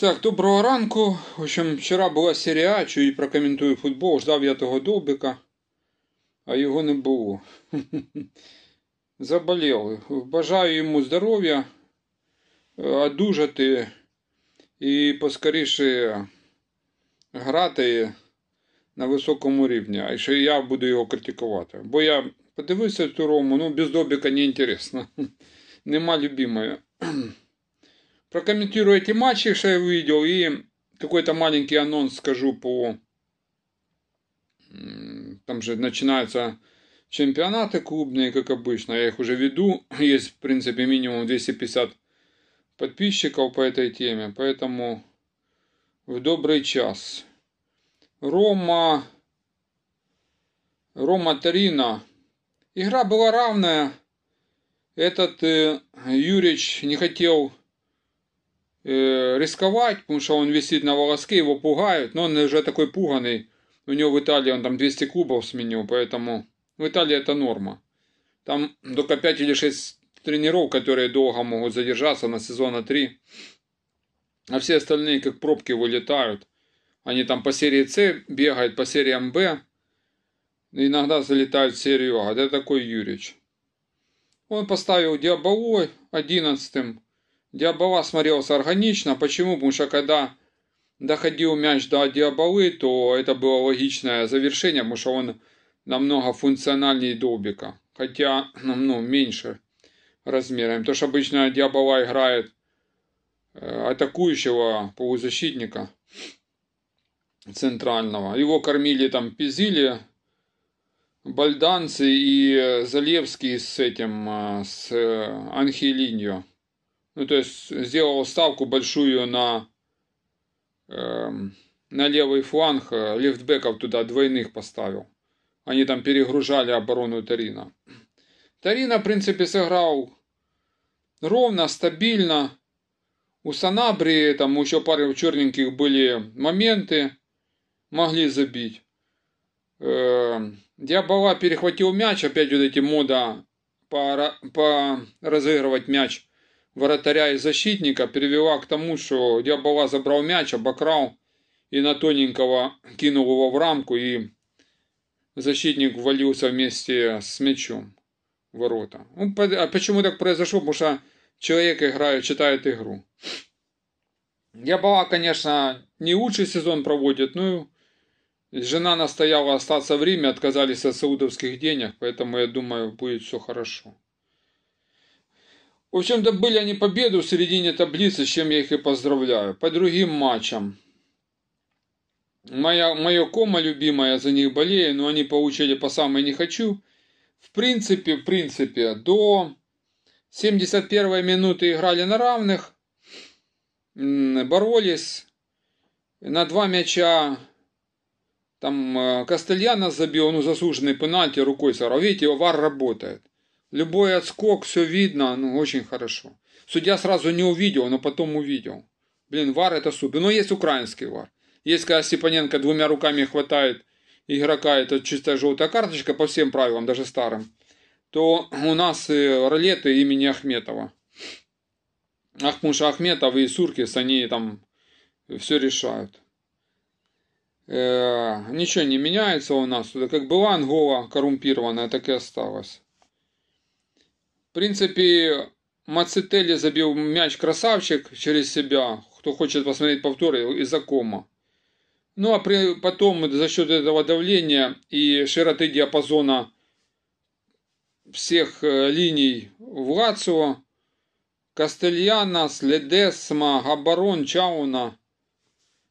Так, доброго ранку. В общем, вчора була серія що чую прокоментую футбол, ждав я того Довбика, а його не було. Заболів. Бажаю йому здоров'я, одужати і поскоріше грати на високому рівні. А ще я буду його критикувати. Бо я подивився цю рому, ну без Довбика не інтересно. Нема любимого. прокомментирую эти матчи, что я увидел, и какой-то маленький анонс скажу по... Там же начинаются чемпионаты клубные, как обычно, я их уже веду, есть, в принципе, минимум 250 подписчиков по этой теме, поэтому в добрый час. Рома... Рома Тарина. Игра была равная. Этот э, Юрич не хотел рисковать, потому что он висит на волоске, его пугают, но ну, он уже такой пуганный. У него в Италии он там 200 клубов сменил, поэтому в Италии это норма. Там только 5 или 6 тренеров, которые долго могут задержаться на сезона 3. А все остальные как пробки вылетают. Они там по серии С бегают, по сериям Б. Иногда залетают в серию А. Это такой Юрич. Он поставил Диаболой 11 Диабола смотрелся органично, почему, потому что когда доходил мяч до Диаболы, то это было логичное завершение, потому что он намного функциональнее Дубика, хотя ну, меньше размерами. То, что обычно Диабола играет э, атакующего полузащитника центрального. Его кормили там Пизили, Бальданцы и Залевский с этим, э, с э, Анхелиньо ну, то есть сделал ставку большую на, э, на левый фланг, э, лифтбеков туда двойных поставил. Они там перегружали оборону Тарина. Тарина, в принципе, сыграл ровно, стабильно. У Санабри там еще пары черненьких были моменты, могли забить. Эм, Диабала перехватил мяч, опять вот эти мода по, по разыгрывать мяч вратаря и защитника привела к тому, что Дьябова забрал мяч, обокрал и на тоненького кинул его в рамку, и защитник ввалился вместе с мячом в ворота. Ну, а почему так произошло? Потому что человек играет, читает игру. Дьябова, конечно, не лучший сезон проводит, ну жена настояла остаться в Риме, отказались от саудовских денег, поэтому я думаю, будет все хорошо. В общем-то, были они победу в середине таблицы, с чем я их и поздравляю. По другим матчам. Моя, моя кома любимая, за них болею, но они получили по самой не хочу. В принципе, в принципе, до 71 минуты играли на равных. Боролись. На два мяча там э, Костельяна забил, ну, заслуженный пенальти рукой сорвал. Видите, ОВАР работает. Любой отскок, все видно, ну, очень хорошо. Судья сразу не увидел, но потом увидел. Блин, вар это супер. Но есть украинский вар. Есть, когда Степаненко двумя руками хватает игрока, это чистая желтая карточка по всем правилам, даже старым, то у нас и э, ролеты имени Ахметова. Ахмуша Ахметов и Суркис, они там все решают. Э, ничего не меняется у нас. Как была Ангола коррумпированная, так и осталась. В принципе, Мацетели забил мяч красавчик через себя, кто хочет посмотреть повторы из-за кома. Ну а при, потом за счет этого давления и широты диапазона всех э, линий в Лацио, Кастельяна, Следесма, Габарон, Чауна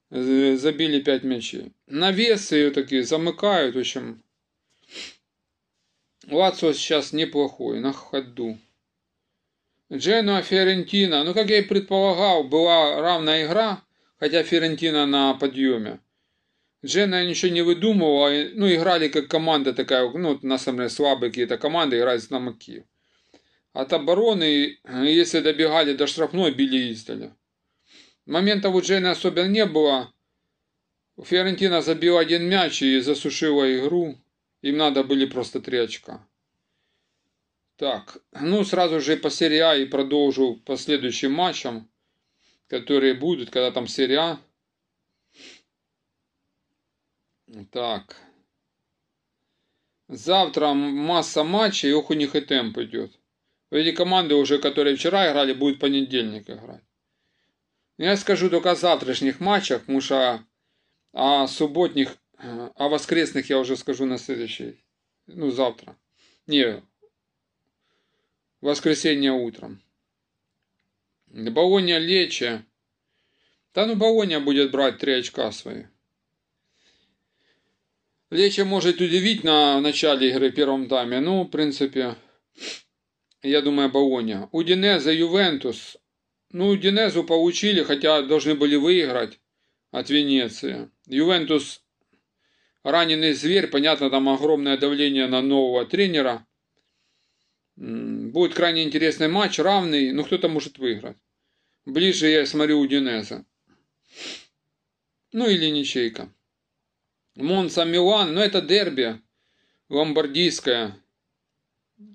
э, забили пять мячей. Навесы ее такие замыкают, в общем, Лацо сейчас неплохой, на ходу. Дженуа Ферентина. Ну, как я и предполагал, была равная игра, хотя Ферентина на подъеме. Джена ничего не выдумывала, ну, играли как команда такая, ну, на самом деле слабые какие-то команды, играли с намаки. От обороны, если добегали до штрафной, били издали. Моментов у Джена особенно не было. Ферентина забила один мяч и засушила игру. Им надо были просто три очка. Так, ну сразу же по серии А и продолжу по следующим матчам, которые будут, когда там серия а. Так. Завтра масса матчей, ох у них и темп идет. Эти команды уже, которые вчера играли, будут в понедельник играть. Я скажу только о завтрашних матчах, потому что о субботних о а воскресных я уже скажу на следующий, ну завтра. Не, воскресенье утром. Баоня Лече. Да ну Баоня будет брать три очка свои. Лече может удивить на начале игры в первом тайме. Ну, в принципе, я думаю, Баоня. Удинеза Ювентус. Ну, Удинезу получили, хотя должны были выиграть от Венеции. Ювентус раненый зверь, понятно, там огромное давление на нового тренера. Будет крайне интересный матч, равный, но ну, кто-то может выиграть. Ближе я смотрю у Динеза. Ну или ничейка. монца Милан, но ну, это дерби ломбардийское.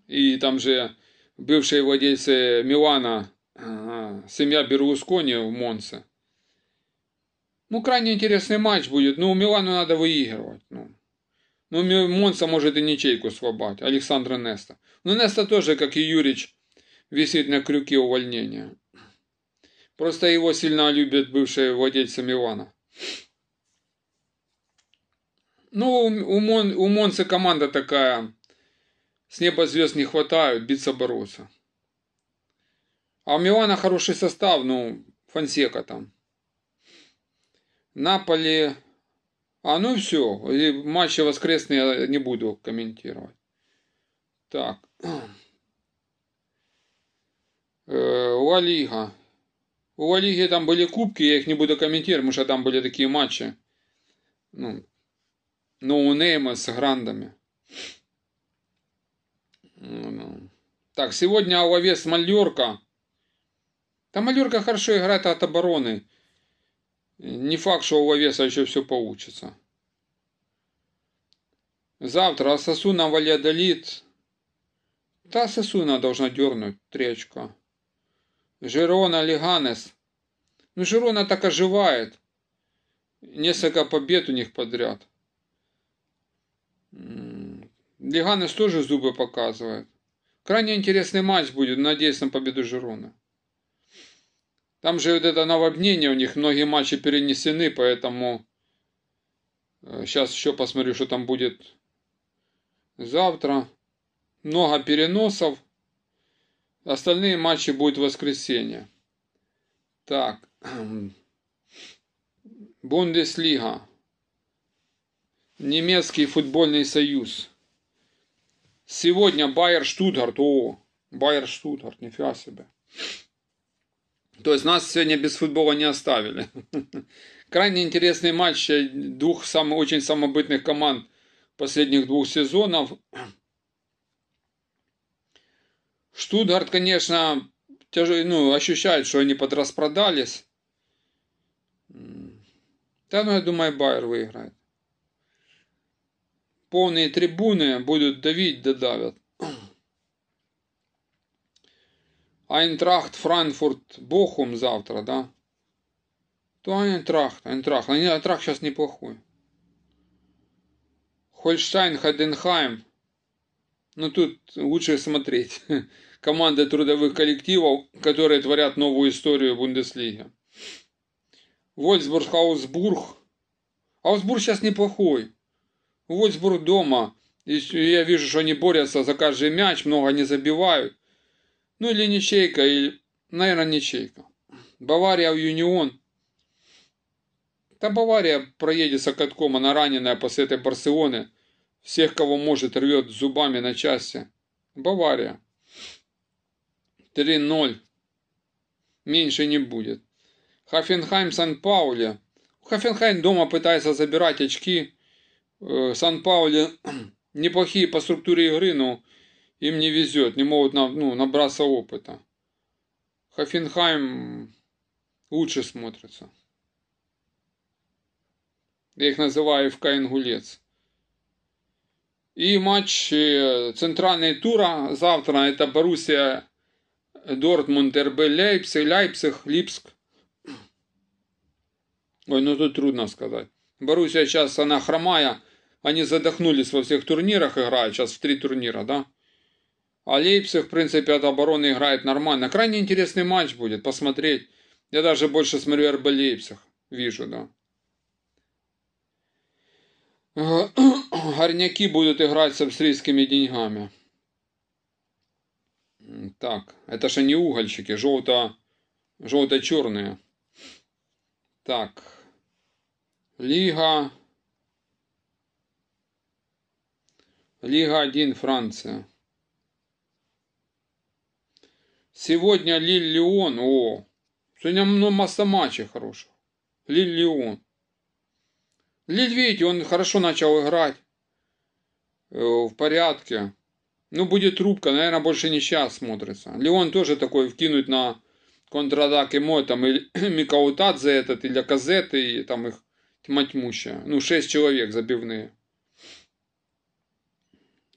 И там же бывшие владельцы Милана, а, семья Берлускони в Монце. Ну, крайне интересный матч будет. Ну, Милану надо выигрывать. Ну, ну Монса может и ничейку слабать. Александра Неста. ну Неста тоже, как и Юрич, висит на крюке увольнения. Просто его сильно любят бывшие владельцы Милана. Ну, у, Мон, у Монса команда такая. С неба звезд не хватает, биться бороться. А у Милана хороший состав, ну, Фансека там. Наполи. А ну все, и матчи воскресные я не буду комментировать. Так. Ла э, Лига. У Ла там были кубки, я их не буду комментировать, потому что там были такие матчи. Ну, ноунеймы с грандами. Ну, ну. Так, сегодня Алавес Мальорка. Там Мальорка хорошо играет от обороны. Не факт, что у Вовеса еще все получится. Завтра Асасуна Валядолит. Та Асасуна должна дернуть три Жирона Лиганес. Ну, Жирона так оживает. Несколько побед у них подряд. Лиганес тоже зубы показывает. Крайне интересный матч будет, надеюсь, на победу Жирона. Там же вот это наводнение у них, многие матчи перенесены, поэтому сейчас э, еще посмотрю, что там будет завтра. Много переносов. Остальные матчи будут в воскресенье. Так. Бундеслига. Немецкий футбольный союз. Сегодня Байер Штутгарт. О, Байер Штутгарт, нифига себе. То есть нас сегодня без футбола не оставили. Крайне интересный матч двух сам, очень самобытных команд последних двух сезонов. Штутгарт, конечно, тяж... ну, ощущает, что они подраспродались. Да, ну, я думаю, Байер выиграет. Полные трибуны будут давить, додавят. Да Айнтрахт, Франкфурт, Бохум завтра, да? То Айнтрахт, Айнтрахт. Айнтрахт сейчас неплохой. Хольштайн, Хайденхайм, Ну тут лучше смотреть. Команда трудовых коллективов, которые творят новую историю Бундеслиги. Вольсбург, Аусбург. Аусбург сейчас неплохой. Вольсбург дома. И я вижу, что они борются за каждый мяч, много не забивают. Ну или ничейка, или, наверное, ничейка. Бавария в Юнион. Та Бавария проедется катком, она раненая после этой Барселоны. Всех, кого может, рвет зубами на части. Бавария. 3-0. Меньше не будет. Хофенхайм Сан-Пауле. Хофенхайм дома пытается забирать очки. Э, Сан-Пауле неплохие по структуре игры, но им не везет, не могут нам, ну, набраться опыта. Хофенхайм лучше смотрится. Я их называю ФК «Ингулец». И матч э, центральной тура завтра это Боруссия, Дортмунд, РБ, Лейпциг, Лейпциг, Липск. Ой, ну тут трудно сказать. Боруссия сейчас, она хромая, они задохнулись во всех турнирах, играют сейчас в три турнира, да? А Лейпциг, в принципе, от обороны играет нормально. Крайне интересный матч будет, посмотреть. Я даже больше смотрю РБ Лейпциг. Вижу, да. Э, Горняки будут играть с австрийскими деньгами. Так, это же не угольщики, желто, желто-черные. Так, Лига, Лига 1 Франция. Сегодня Лиллион, о, сегодня много масса матчей хороших. Лиллион. Лильвити, он хорошо начал играть. Э, в порядке. Ну, будет трубка, наверное, больше не сейчас смотрится. Леон тоже такой вкинуть на контратаке мой, там, и Микаутадзе этот, или Казеты, и там их тьма тьмущая. Ну, шесть человек забивные.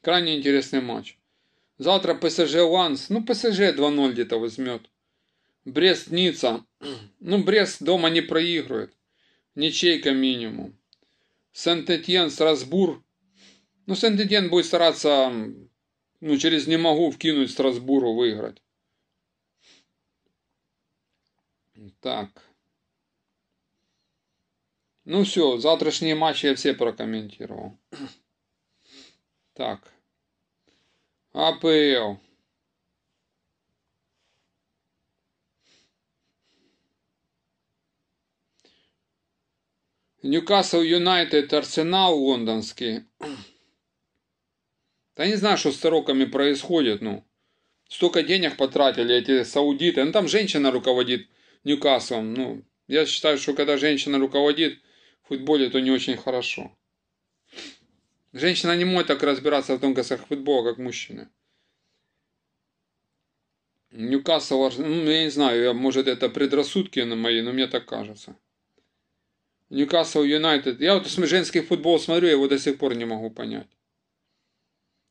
Крайне интересный матч. Завтра ПСЖ Ланс, ну ПСЖ 2-0 где-то возьмет. Брест Ницца, ну Брест дома не проигрывает. Ничейка минимум. Сент-Этьен, Страсбур. Ну Сент-Этьен будет стараться, ну через не могу вкинуть Страсбуру выиграть. Так. Ну все, завтрашние матчи я все прокомментировал. Так. АПЛ. Ньюкасл Юнайтед, Арсенал лондонский. Да не знаю, что с сороками происходит, ну. Столько денег потратили эти саудиты. Ну там женщина руководит Ньюкаслом. Ну, я считаю, что когда женщина руководит, в футболе то не очень хорошо. Женщина не может так разбираться в тонкостях футбола, как мужчина. Ньюкасл, ну, я не знаю, может это предрассудки на мои, но мне так кажется. Ньюкасл Юнайтед. Я вот женский футбол смотрю, я его до сих пор не могу понять.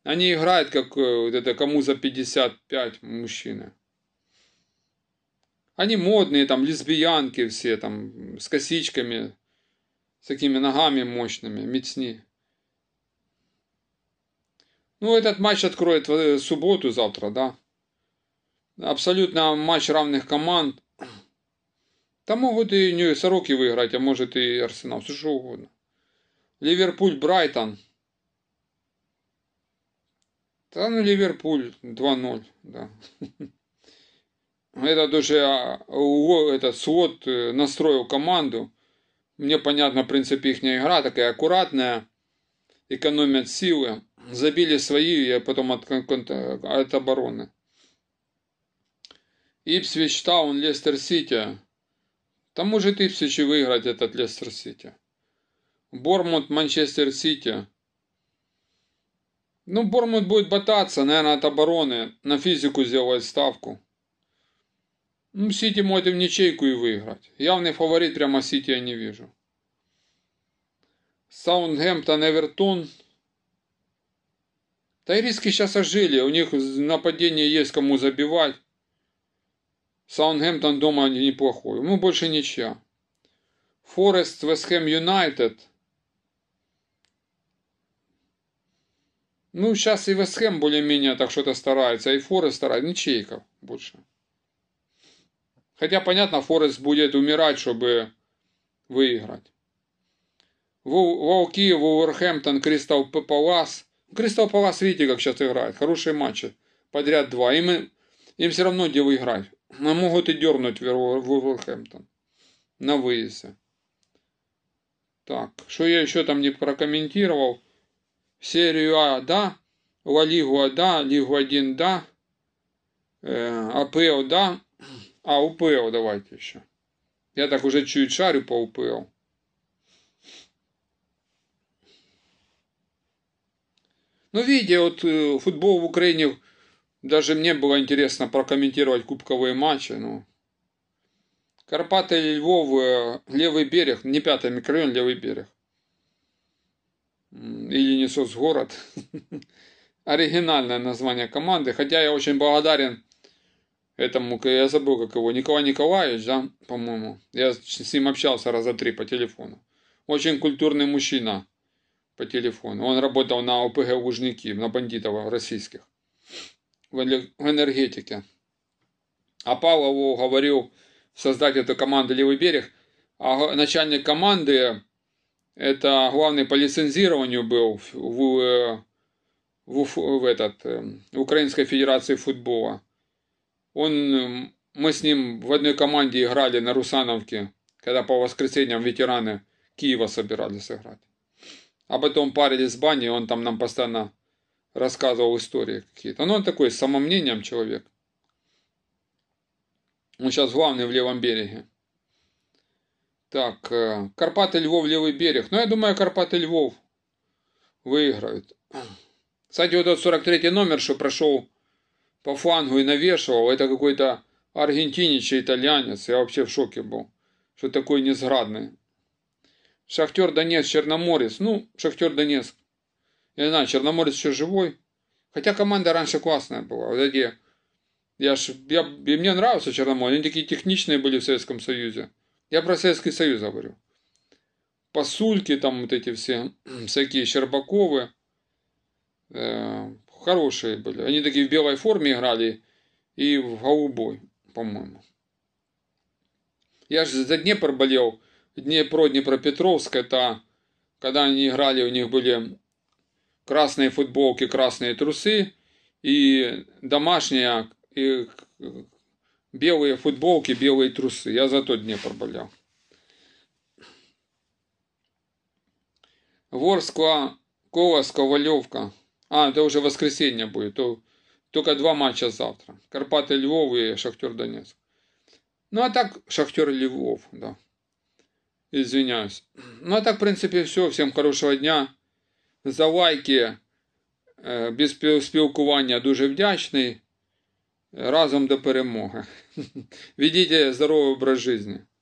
Они играют, как э, вот это, кому за 55 мужчина. Они модные, там, лесбиянки все, там, с косичками, с такими ногами мощными, мясни. Ну, этот матч откроет в э, субботу завтра, да. Абсолютно матч равных команд. Там могут и не Сороки выиграть, а может и Арсенал, все что угодно. Ливерпуль, Брайтон. Да, ну, Ливерпуль 2-0, да. Этот уже а, этот свод э, настроил команду. Мне понятно, в принципе, их игра такая аккуратная, экономят силы забили свои, а потом от, от обороны. Ипсвич Таун, Лестер Сити. Там может Ипсвич и выиграть этот Лестер Сити. Бормут, Манчестер Сити. Ну, Бормут будет бататься, наверное, от обороны. На физику сделает ставку. Ну, Сити может и в ничейку и выиграть. Явный фаворит прямо Сити я не вижу. Саутгемптон, Эвертон. Тайриски сейчас ожили, у них нападение есть кому забивать. Саундгемптон дома неплохой, ему ну, больше ничья. Форест, Вестхэм Юнайтед. Ну, сейчас и Вестхэм более-менее так что-то старается, и Форест старается, ничейка больше. Хотя, понятно, Форест будет умирать, чтобы выиграть. Волки, Вулверхэмптон, Кристал Палас – Кристал Палас, видите, как сейчас играет. Хорошие матчи. Подряд два. Им, им все равно где выиграть. Но могут и дернуть Вулверхэмптон на выезде. Так, что я еще там не прокомментировал. Серию А, да. Ла Лигу, а, да. Лигу 1, да. Э, АПЛ, да. А, УПЛ давайте еще. Я так уже чуть шарю по УПЛ. Ну, видя вот э, футбол в Украине, даже мне было интересно прокомментировать кубковые матчи. Ну, Карпаты или Львов, э, левый берег, не пятый микрорайон, левый берег. Или не город. Оригинальное название команды. Хотя я очень благодарен этому, я забыл как его, Николай Николаевич, да, по-моему. Я с ним общался раза три по телефону. Очень культурный мужчина по телефону. Он работал на ОПГ Лужники, на бандитов российских, в энергетике. А Павлов говорил создать эту команду «Левый берег», а начальник команды, это главный по лицензированию был в, в, э, в, в, этот, э, в Украинской Федерации футбола. Он, мы с ним в одной команде играли на Русановке, когда по воскресеньям ветераны Киева собирались играть. Об этом парили с Бани, он там нам постоянно рассказывал истории какие-то. Но ну, он такой, с самомнением человек. Он сейчас главный в левом береге. Так, э, Карпаты, Львов, левый берег. Ну, я думаю, Карпаты, Львов выиграют. Кстати, вот этот 43-й номер, что прошел по флангу и навешивал, это какой-то аргентинец, или итальянец. Я вообще в шоке был, что такой несградный. Шахтер Донец, Черноморец. Ну, Шахтер Донец, Я не знаю, Черноморец еще живой. Хотя команда раньше классная была. Вот эти... Я ж, я, и мне нравился Черноморец. Они такие техничные были в Советском Союзе. Я про Советский Союз говорю. Посульки там вот эти все, всякие Щербаковы. Э, хорошие были. Они такие в белой форме играли и в голубой, по-моему. Я же за Днепр болел Днепро-Днепропетровск, это когда они играли, у них были красные футболки, красные трусы и домашние и белые футболки, белые трусы. Я за тот Днепр болел. Ворскла, Колос, Ковалевка. А, это уже воскресенье будет. Только два матча завтра. Карпаты Львов и Шахтер Донецк. Ну а так Шахтер Львов, да. Извиняюсь. Ну, а так, в принципе, все. Всем хорошего дня. За лайки э, без спілкування дуже вдячний. Разом до перемоги. Ведіть здоровий образ життя.